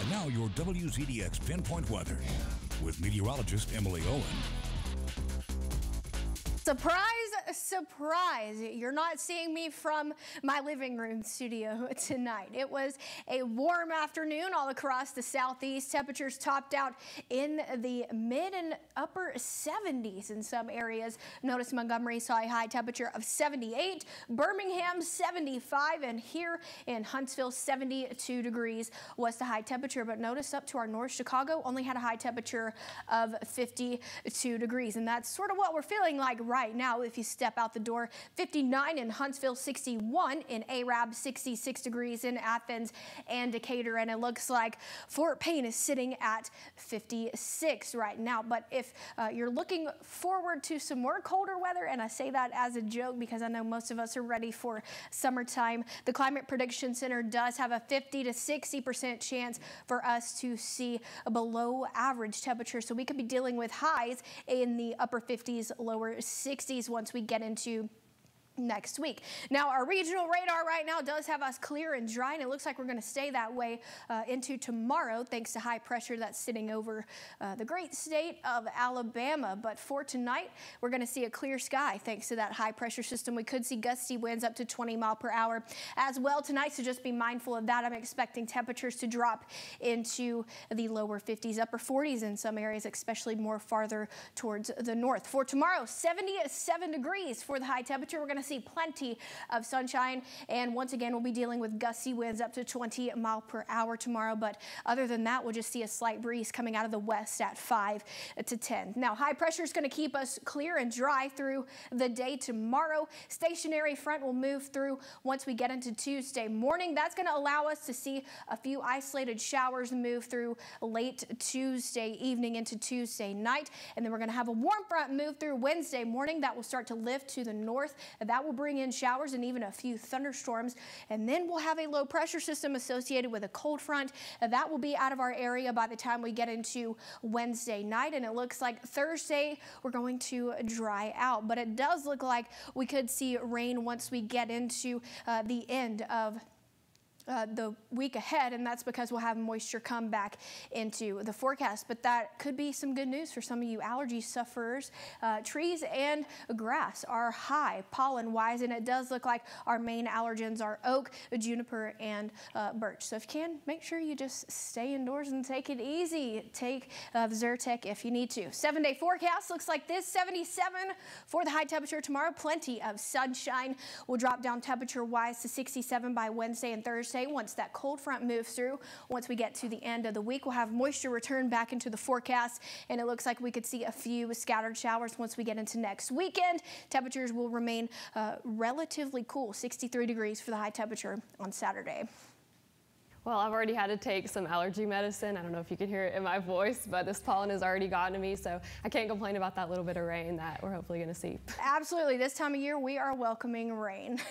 And now your WZDX Pinpoint Weather with meteorologist Emily Owen. Surprise! surprise. You're not seeing me from my living room studio tonight. It was a warm afternoon all across the southeast. Temperatures topped out in the mid and upper 70s in some areas. Notice Montgomery saw a high temperature of 78, Birmingham 75, and here in Huntsville 72 degrees was the high temperature. But notice up to our north Chicago only had a high temperature of 52 degrees. And that's sort of what we're feeling like right now if you step step out the door. 59 in Huntsville, 61 in Arab, 66 degrees in Athens and Decatur. And it looks like Fort Payne is sitting at 56 right now. But if uh, you're looking forward to some more colder weather, and I say that as a joke because I know most of us are ready for summertime, the Climate Prediction Center does have a 50 to 60% chance for us to see a below average temperature. So we could be dealing with highs in the upper 50s, lower 60s once we get get into next week. Now, our regional radar right now does have us clear and dry, and it looks like we're going to stay that way uh, into tomorrow thanks to high pressure that's sitting over uh, the great state of Alabama. But for tonight, we're going to see a clear sky thanks to that high pressure system. We could see gusty winds up to 20 mile per hour as well tonight, so just be mindful of that. I'm expecting temperatures to drop into the lower 50s, upper 40s in some areas, especially more farther towards the north. For tomorrow, 77 degrees for the high temperature. We're going to see plenty of sunshine. And once again, we'll be dealing with gusty winds up to 20 mile per hour tomorrow. But other than that, we'll just see a slight breeze coming out of the west at 5 to 10. Now, high pressure is going to keep us clear and dry through the day tomorrow. Stationary front will move through once we get into Tuesday morning. That's going to allow us to see a few isolated showers move through late Tuesday evening into Tuesday night. And then we're going to have a warm front move through Wednesday morning that will start to lift to the north. That that will bring in showers and even a few thunderstorms. And then we'll have a low pressure system associated with a cold front. That will be out of our area by the time we get into Wednesday night. And it looks like Thursday we're going to dry out. But it does look like we could see rain once we get into uh, the end of uh, the week ahead, and that's because we'll have moisture come back into the forecast. But that could be some good news for some of you allergy sufferers. Uh, trees and grass are high pollen-wise, and it does look like our main allergens are oak, juniper, and uh, birch. So if you can, make sure you just stay indoors and take it easy. Take uh, Zyrtec if you need to. Seven-day forecast looks like this, 77 for the high temperature tomorrow. Plenty of sunshine will drop down temperature-wise to 67 by Wednesday and Thursday once that cold front moves through. Once we get to the end of the week, we'll have moisture return back into the forecast, and it looks like we could see a few scattered showers once we get into next weekend. Temperatures will remain uh, relatively cool, 63 degrees for the high temperature on Saturday. Well, I've already had to take some allergy medicine. I don't know if you can hear it in my voice, but this pollen has already gotten to me, so I can't complain about that little bit of rain that we're hopefully going to see. Absolutely. This time of year, we are welcoming rain.